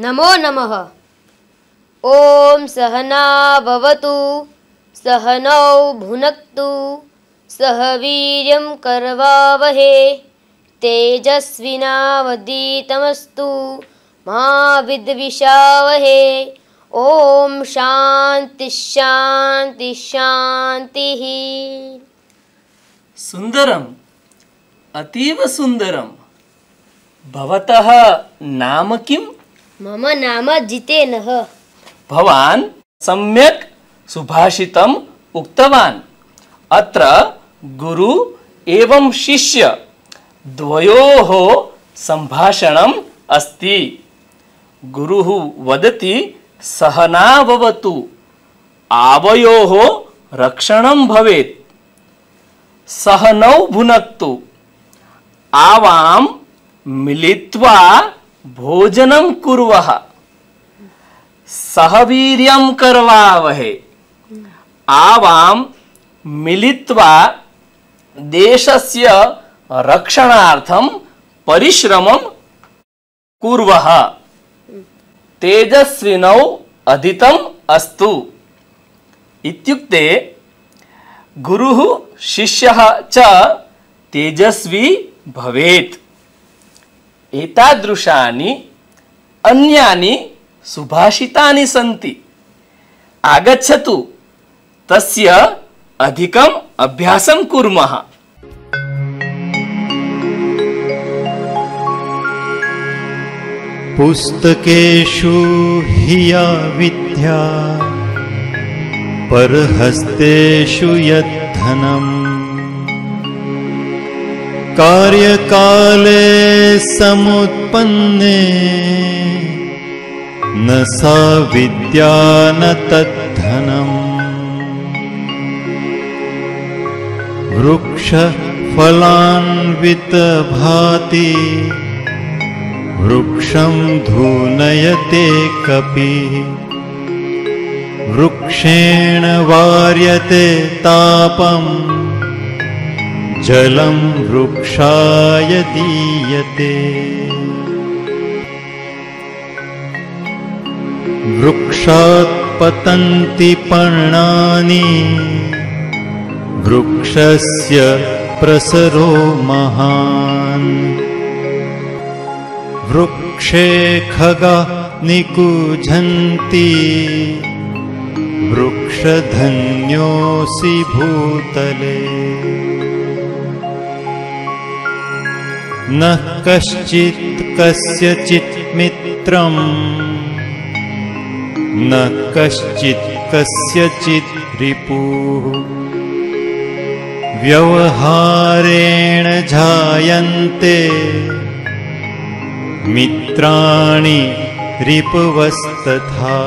નમો નમઃ ઓમ સહનાવવતુ સહનૌ ભુનક્તુ સહ વીર્યમ કરવાવહે તેજસ્વિનાવદીતમસ્તુ મા વિદ્વિષાવહે ઓમ શાંતિ શાંતિ શાંતિ સુંદરમ અતીવ સુંદરમ નામ કિમ मम नाम जितेनः भवान् सम्यक् सुभाषितम् उक्तवान् अत्र गुरु एवं शिष्य द्वयोः सम्भाषणम् अस्ति गुरुः वदति सहना भवतु आवयोः रक्षणं भवेत् सहनौ भुनक्तु आवां मिलित्वा ભોજનમ કુર્વહ સહવીર્યમ કરવાવહે આવામ મિલિત્વા દેશસ્ય રક્ષણાર્થમ પરિશ્રમમ કુર્વહ તેજસ્વિનૌ અધિતમ અસ્તુ ઇત્યુક્તે ગુરુઃ શિષ્યઃ ચ તેજસ્વી ભવેત એતાદૃશાની અન્યાની સુભાષિતાની સંતિ આગચ્છતુ તસ્ય અધિકમ અભ્યાસમ કુર્મઃ પુસ્તકેશુ હિયા વિદ્યા પરહસ્તેશુ યદ્ધનમ कार्यकाले समुत्पन्ने न सा विद्या न तद्धनम् वृक्षः वृक्षं धूनयते कपि वृक्षेण वार्यते तापम् जलं वृक्षाय दीयते पतन्ति पर्णानि वृक्षस्य प्रसरो महान् वृक्षे खगा निकुजन्ति वृक्षधन्योऽसि भूतले नः कश्चित् कस्यचित् मित्रम् न कश्चित् कस्यचित् रिपुः व्यवहारेण जायन्ते मित्राणि रिपुवस्तथा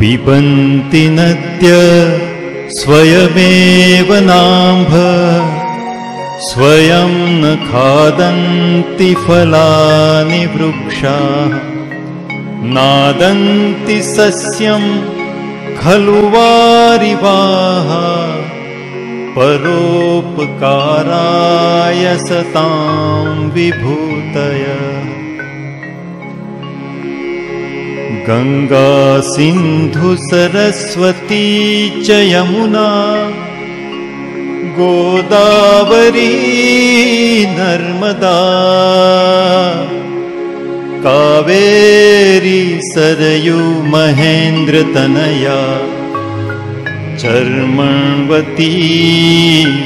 पिबन्ति नद्य स्वयमेव नाम्भ स्वयं न खादन्ति फलानि वृक्षाः नादन्ति सस्यं खलु वारिवाः परोपकाराय सतां विभूतय गङ्गा सिन्धु सरस्वती च यमुना गोदावरी नर्मदा कावेरी सरयु महेन्द्रतनया चर्मण्वती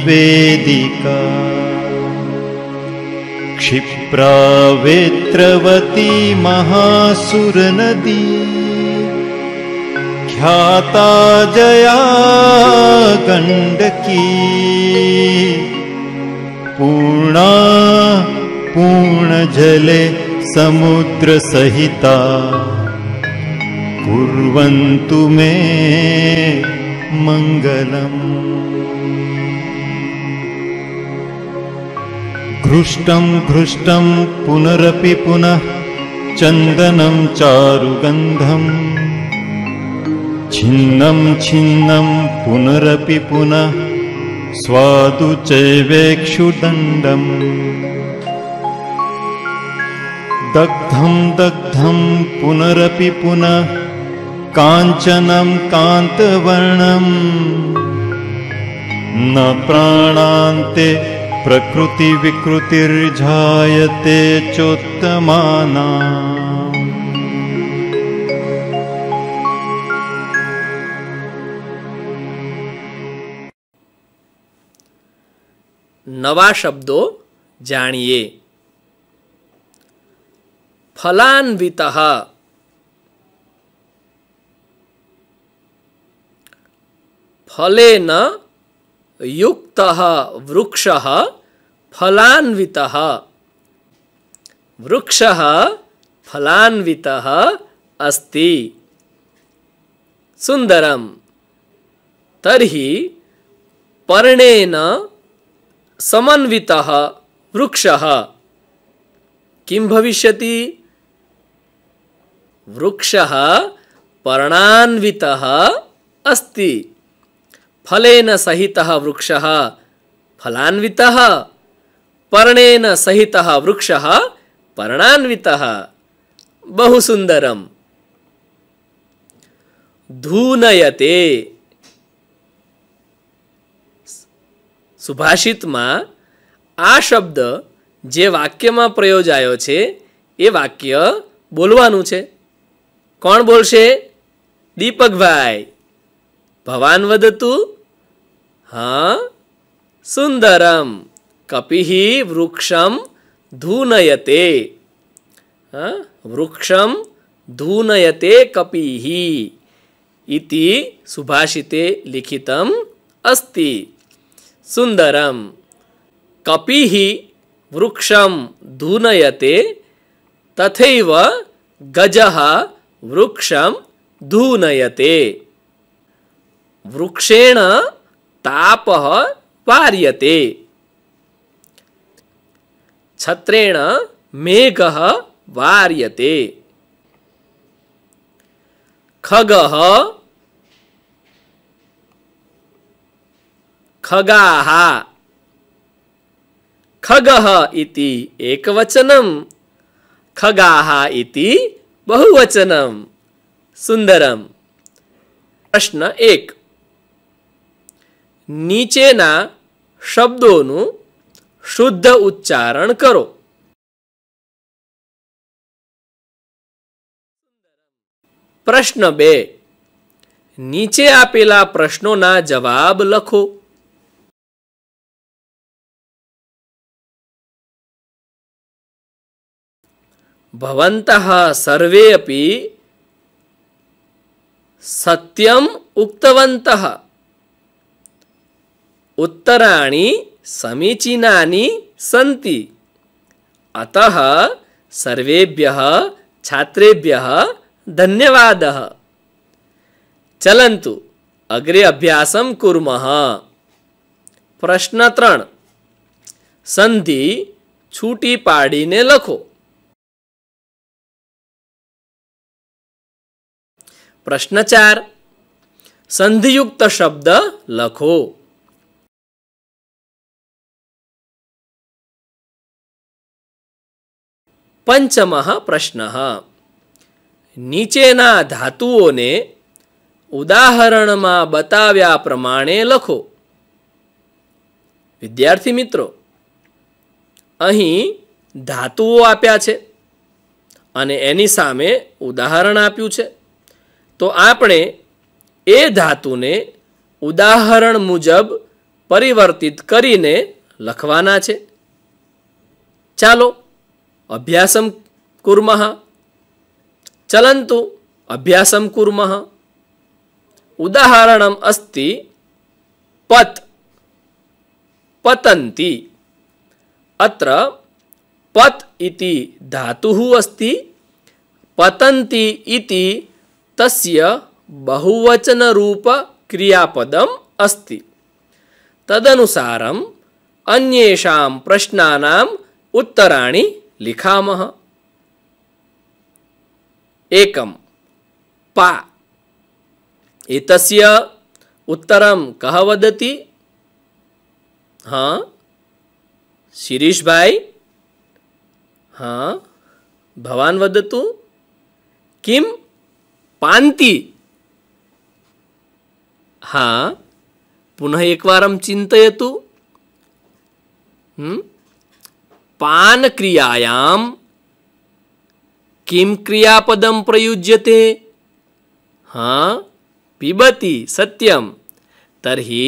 वेदिका क्षिप्रावेत्रवती महासुरनदी विधाता जया गण्डकी पूर्णा पूर्णजले समुद्रसहिता कुर्वन्तु मे मङ्गलम् घृष्टं घृष्टं पुनरपि पुनः चन्दनं चारुगन्धम् छिन्नं छिन्नं पुनरपि पुनः स्वादु चैवेक्षुदण्डम् दग्धं दग्धं पुनरपि पुनः काञ्चनं कान्तवर्णम् न प्राणान्ते प्रकृतिविकृतिर्जायते चोत्तमाना नवा शब्दों जाए फलान्वित फलेन युक्त वृक्ष फलान्वित वृक्ष फलान्वित अस्ति सुंदरम तरी पर्णेन समन्वितः वृक्ष किं भविष्यति वृक्षः पर्णान्वितः अस्ति फलेन सहितः वृक्ष फलान्वितः पर्णेन सहितः वृक्षः पर्णान्वितः बहु सुन्दरम् धूनयते સુભાષિતમાં આ શબ્દ જે વાક્યમાં પ્રયોજાયો છે એ વાક્ય બોલવાનું છે કોણ બોલશે દીપકભાઈ ભવાન વદતુ હા સુંદરમ કપિહી વૃક્ષમ ધૂનયતે હા વૃક્ષમ ધૂનયતે કપિહી ઇતિ સુભાષિતે લિખિતમ અસ્તિ સુંદરમ કપિ વૃક્ષમ ધૂનયતે તથૈવ ગજ વૃક્ષમ ધૂનયતે વૃક્ષેણ તાપ પાર્યતે છત્રેણ મેઘ વાર્યતે ખગઃ ખગાહા खगः इति एकवचनं खगाः इति बहुवचनं સુંદરમ પ્રશ્ન એક નીચેના શબ્દોનું શુદ્ધ ઉચ્ચારણ કરો પ્રશ્ન બે નીચે આપેલા પ્રશ્નોના જવાબ લખો भवन्तः सर्वे अपि सत्यम् उक्तवन्तः उत्तराणि समीचीनानि सन्ति अतः सर्वेभ्यः छात्रेभ्यः धन्यवादः चलन्तु अग्रे अभ्यास कूम प्रश्न त्रण संधि छूटी पाड़ी ने लखो પ્રશ્ન ચાર સંધિયુક્ત શબ્દ લખો પંચમ પ્રશ્ન નીચેના ધાતુઓને ઉદાહરણમાં બતાવ્યા પ્રમાણે લખો વિદ્યાર્થી મિત્રો અહીં ધાતુઓ આપ્યા છે અને એની સામે ઉદાહરણ આપ્યું છે તો આપણે એ ધાતુને ઉદાહરણ મુજબ પરિવર્તિત કરીને લખવાના છે ચાલો અભ્યાસમ કુર્મઃ ચલંતુ અભ્યાસમ કુર્મઃ ઉદાહરણમ અસ્તિ પત પતંતી અત્ર પત ઇતિ ધાતુ અસ્તિ પતંતી ઇતિ तस्य बहुवचनरूपक्रियापदम् अस्ति तदनुसारम् अन्येषां प्रश्नानाम् उत्तराणि लिखामः एकं पा एतस्य उत्तरं कः वदति हाँ शिरीष भाई हाँ भवान् वदतु किं પાંતિ હા પુનઃ એકવારમ ચિંતયતુ પાનક્રિયાયામ કિમ ક્રિયાપદમ પ્રયુજ્યતે હા પીબતી સત્યમ તર્હિ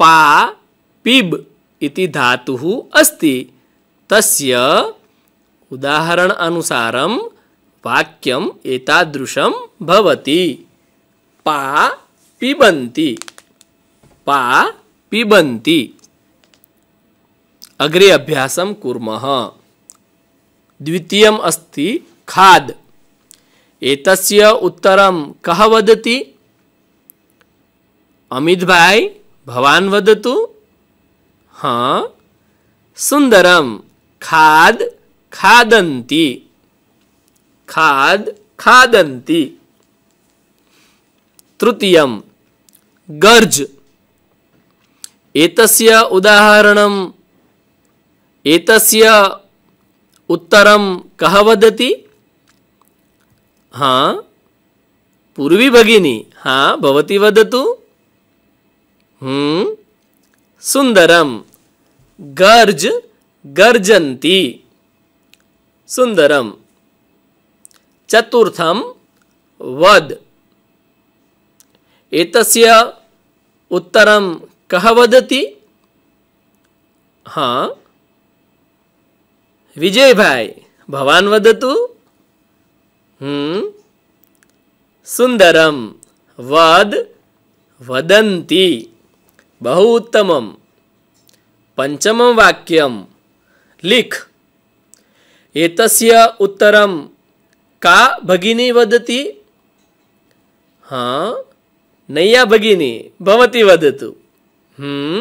પા પીબ ઇતિ ધાતુ અસ્તિ તસ્ય ઉદાહરણ અનુસારમ વાક્યમ એતાદૃશમ ભવતી પા પીબંતી પા પીબંતી અગ્રે અભ્યાસમ કુર્મઃ દ્વિતીયમ અસ્તિ ખાદ એતસ્ય ઉત્તરમ કહ વદતી અમિતભાઈ ભવાન વદતુ હા સુંદરમ ખાદ ખાદંતી ఖాద్ ఖాదంతి తృతీయం గర్జ్ ఏతస్య ఉదాహరణం ఏతస్య ఉత్తరం కహ వదతి హా పూర్వీ భగిని హా భవతి వదతు సుందరం గర్జ్ గర్జంతి సుందరం ચતુર્થમ વદ એતસ્ય ઉત્તરમ કહ વદતી હા વિજયભાઈ ભવાન વદતુ હમ સુંદરમ વદ વદંતી બહુ ઉત્તમમ પંચમમ વાક્યમ લીખ એતસ્ય ઉત્તરમ ಕಾ ಭಗಿನಿ ವದತಿ ಹಾಂ ನಯ್ಯ ಭಗಿನಿ ಭವತಿ ವದತು ಹ್ಞೂ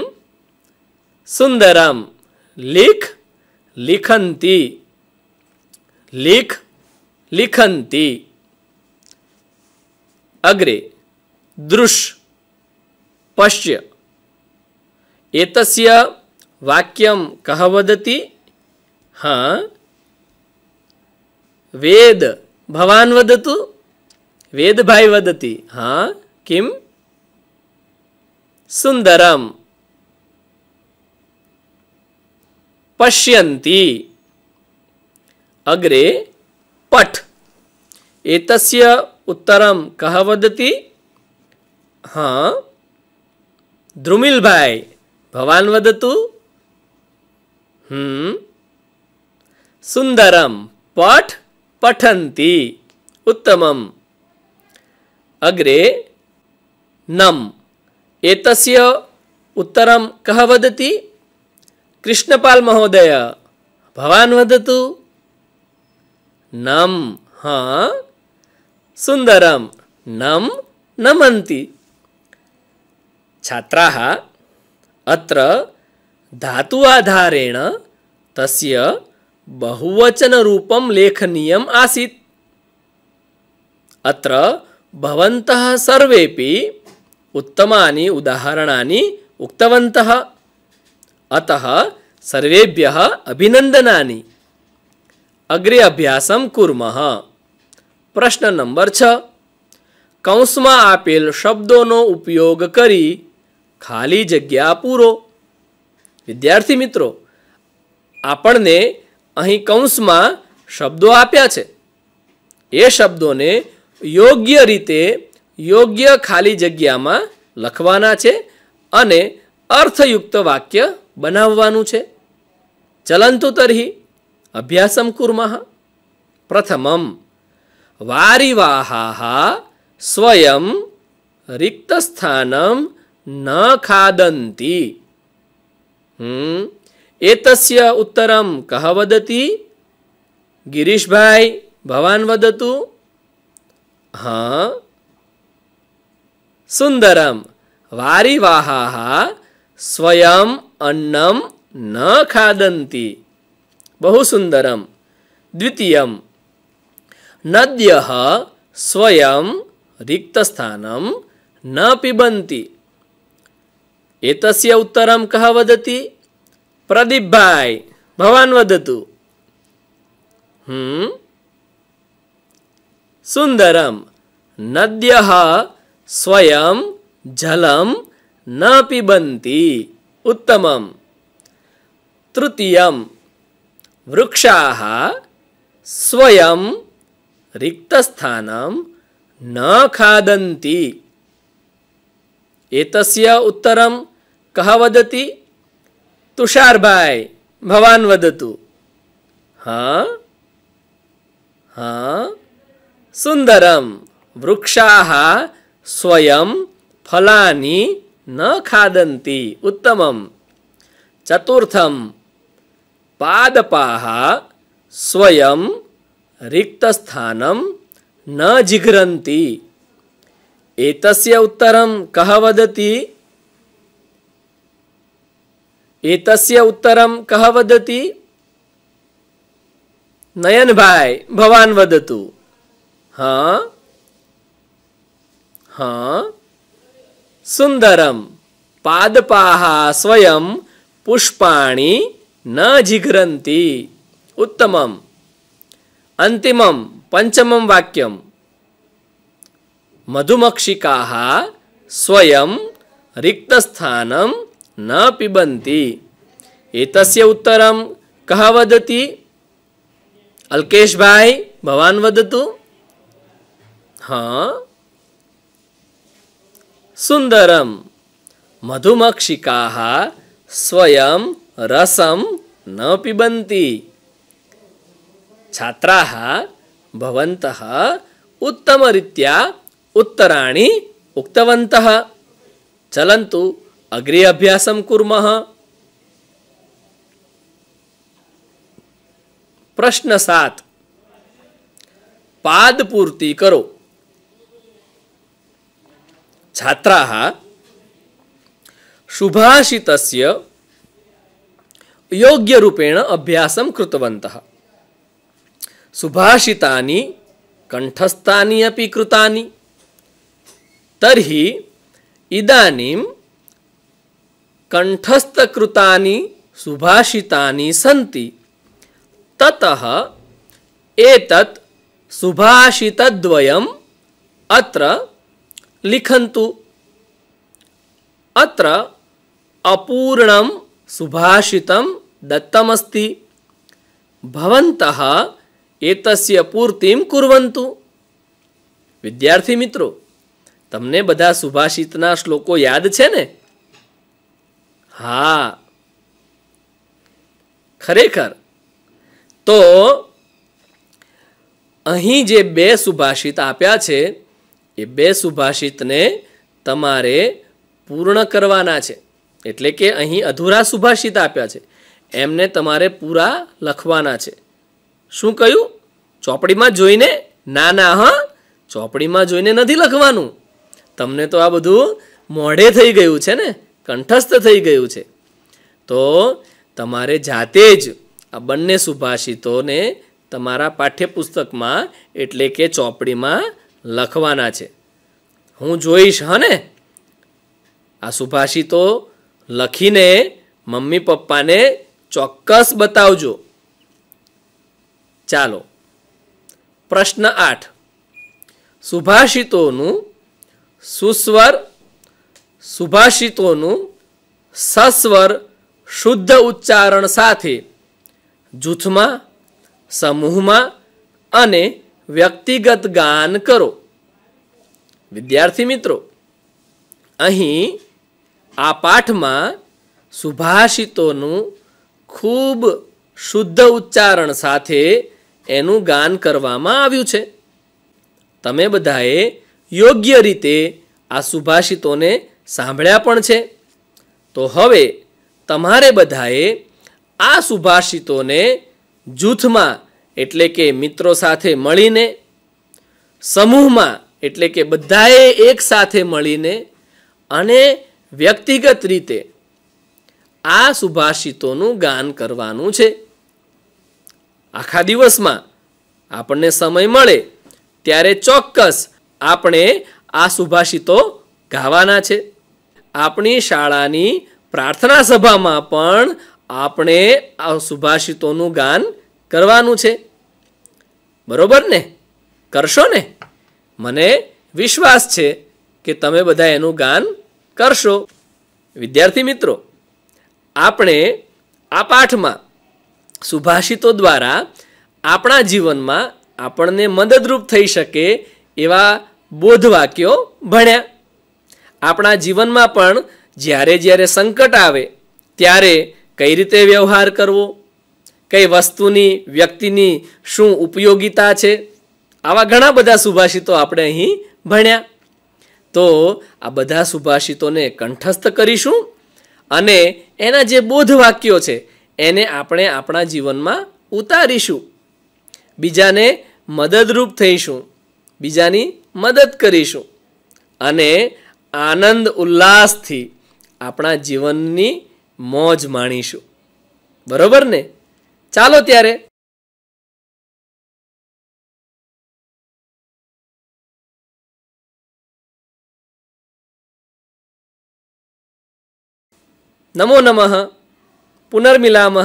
ಸುಂದರಂ ಲಿಖ್ ಲಿಖಂತಿ ಲಿಖ್ ಲಿಖಂತಿ ಅಗ್ರೆ ದೃಶ್ ಪಶ್ಯ ಎತಸ್ಯ ವಾಕ್ಯಂ ಕಹ ವದತಿ ಹಾ ವೇದ ಭವಾನ್ ವದತು ವೇದ ವದತಿ ಹಾ ಕಿಂ ಸುಂದರಂ ಪಶ್ಯಂತಿ ಅಗ್ರೆ ಪಠ ಏತಸ್ಯ ಉತ್ತರಂ ಕಹ ವದತಿ ಹಾ ದ್ರುಮಿಲ್ ಭಾಯ್ ಭವಾನ್ ವದತು ಹ್ಮ್ ಸುಂದರಂ ಪಠ್ पठन्ति उत्तमम् अग्रे नम् एतस्य उत्तरं कः वदति कृष्णपाल् महोदय भवान् वदतु नम् हा सुन्दरं नम नमन्ति छात्राः अत्र धातु आधारेण तस्य बहुवचनरूपं लेखनीयम् आसीत् अत्र भवन्तः सर्वेपि उत्तमानि उदाहरणानि उक्तवन्तः अतः सर्वेभ्यः अभिनन्दनानि अग्रे અભ્યાસમ કુર્મઃ પ્રશ્ન નંબર છ કૌંસમાં આપેલ શબ્દોનો ઉપયોગ કરી ખાલી જગ્યા પૂરો વિદ્યાર્થી મિત્રો આપણને અહીં કૌંસમાં શબ્દો આપ્યા છે એ શબ્દોને યોગ્ય રીતે યોગ્ય ખાલી જગ્યામાં લખવાના છે અને અર્થયુક્ત વાક્ય બનાવવાનું છે ચલંતુ તરહી અભ્યાસમ કુર્મઃ પ્રથમમ વારિવાહા સ્વયં રિક્તસ્થાનમ ન ખાદંતી હમ એતસ્ય ઉત્તરમ કહ વદતી ગિરીશભાઈ ભવાન વદતુ હા સુંદરમ વારિવાહા સ્વયં અન્નમ ન ખાદંતી બહુ સુંદરમ દ્વિતીયમ નદ્ય સ્વયં રિક્તસ્થાનમ ન પીબંતી એતસ્ય ઉત્તરમ કહ વદતી પ્રદીપભાઈ ભવાન વધતું હમ સુંદરમ નદ્યઃ સ્વયં જલમ ન પીબંતી ઉત્તમમ તૃતીયમ વૃક્ષાઃ સ્વયં રિક્તસ્થાનમ ન ખાદંતી એતસ્ય ઉત્તરમ કહ વદતી તુષારભાઈ ભવાન વદતુ હા હા સુંદરમ વૃક્ષા સ્વયં ફલાની ન ખાદંતી ઉત્તમમ ચતુર્થમ પાદપાહ સ્વયં રિક્તસ્થાનમ ન જિઘ્રંતી એતસ્ય ઉત્તરમ કહ વદતી એતસ્ય ઉત્તરમ કહ વદતી નયનભાઈ ભવાન વદતુ હા હા સુંદરમ પાદપાહા સ્વયં પુષ્પાણી ન જીઘ્રંતી ઉત્તમમ અંતિમમ પંચમમ વાક્યમ મધુમક્ષિકા સ્વયં રિક્તસ્થાનમ न पिबन्ति एतस्य उत्तरं कः वदति अल्केश भाई भवान् वदतु हां सुन्दरं मधुमक्षिकाः स्वयं रसं न पिबन्ति छात्राः भवन्तः उत्तमरीत्या उत्तराणि उक्तवन्तः चलन्तु અગ્રે અભ્યાસમ કુર્મઃ પ્રશ્ન સાત પાદ પૂર્તિ કરો છાત્રાહ શુભાષિતસ્ય યોગ્ય રૂપેણ અભ્યાસમ કૃતવંતઃ સુભાષિતાની કંઠસ્થાની અપી કૃતાની તર્હી ઇદાનીમ કંઠસ્થકૃતાની સુભાષિતાની સંતિ તત એતત સુભાષિતદ્વયમ અત્ર લિખંતુ અત્ર અપૂર્ણમ સુભાષિતમ દત્તમસ્તિ ભવંતઃ એતસ્ય પૂર્તિમ કુર્વંતુ વિદ્યાર્થી મિત્રો તમને બધા સુભાષિતના શ્લોકો યાદ છે ને હા ખરેખર તો અહીં જે બે સુભાષિત આપ્યા છે એ બે સુભાષિતને તમારે પૂર્ણ કરવાના છે એટલે કે અહીં અધૂરા સુભાષિત આપ્યા છે એમને તમારે પૂરા લખવાના છે શું કહ્યું ચોપડીમાં જોઈને ના ના હા ચોપડીમાં જોઈને નથી લખવાનું તમને તો આ બધું મોઢે થઈ ગયું છે ને કંઠસ્થ થઈ ગયું છે તો તમારે જાતે જ આ બંને સુભાષિતોને તમારા પાઠ્યપુસ્તકમાં એટલે કે ચોપડીમાં લખવાના છે હું જોઈશ હને આ સુભાષિતો લખીને મમ્મી પપ્પાને ચોક્કસ બતાવજો ચાલો પ્રશ્ન આઠ સુભાષિતોનું સુસ્વર સુભાષિતોનું સસ્વર શુદ્ધ ઉચ્ચારણ સાથે જૂથમાં સમૂહમાં અને વ્યક્તિગત ગાન કરો વિદ્યાર્થી મિત્રો અહીં આ પાઠમાં સુભાષિતોનું ખૂબ શુદ્ધ ઉચ્ચારણ સાથે એનું ગાન કરવામાં આવ્યું છે તમે બધાએ યોગ્ય રીતે આ સુભાષિતોને સાંભળ્યા પણ છે તો હવે તમારે બધાએ આ સુભાષિતોને જૂથમાં એટલે કે મિત્રો સાથે મળીને સમૂહમાં એટલે કે બધાએ એક સાથે મળીને અને વ્યક્તિગત રીતે આ સુભાષિતોનું ગાન કરવાનું છે આખા દિવસમાં આપણને સમય મળે ત્યારે ચોક્કસ આપણે આ સુભાષિતો ગાવાના છે આપણી શાળાની પ્રાર્થના સભામાં પણ આપણે આ સુભાષિતોનું ગાન કરવાનું છે બરોબર ને કરશો ને મને વિશ્વાસ છે કે તમે બધા એનું ગાન કરશો વિદ્યાર્થી મિત્રો આપણે આ પાઠમાં સુભાષિતો દ્વારા આપણા જીવનમાં આપણને મદદરૂપ થઈ શકે એવા બોધવાક્યો ભણ્યા આપણા જીવનમાં પણ જ્યારે જ્યારે સંકટ આવે ત્યારે કઈ રીતે વ્યવહાર કરવો કઈ વસ્તુની વ્યક્તિની શું ઉપયોગિતા છે આવા ઘણા બધા સુભાષિતો આપણે અહીં ભણ્યા તો આ બધા સુભાષિતોને કંઠસ્થ કરીશું અને એના જે બોધ વાક્યો છે એને આપણે આપણા જીવનમાં ઉતારીશું બીજાને મદદરૂપ થઈશું બીજાની મદદ કરીશું અને આનંદ ઉલ્લાસથી આપણા જીવનની મોજ માણીશું બરોબર ને ચાલો ત્યારે નમો નમઃ પુનર્મિલામઃ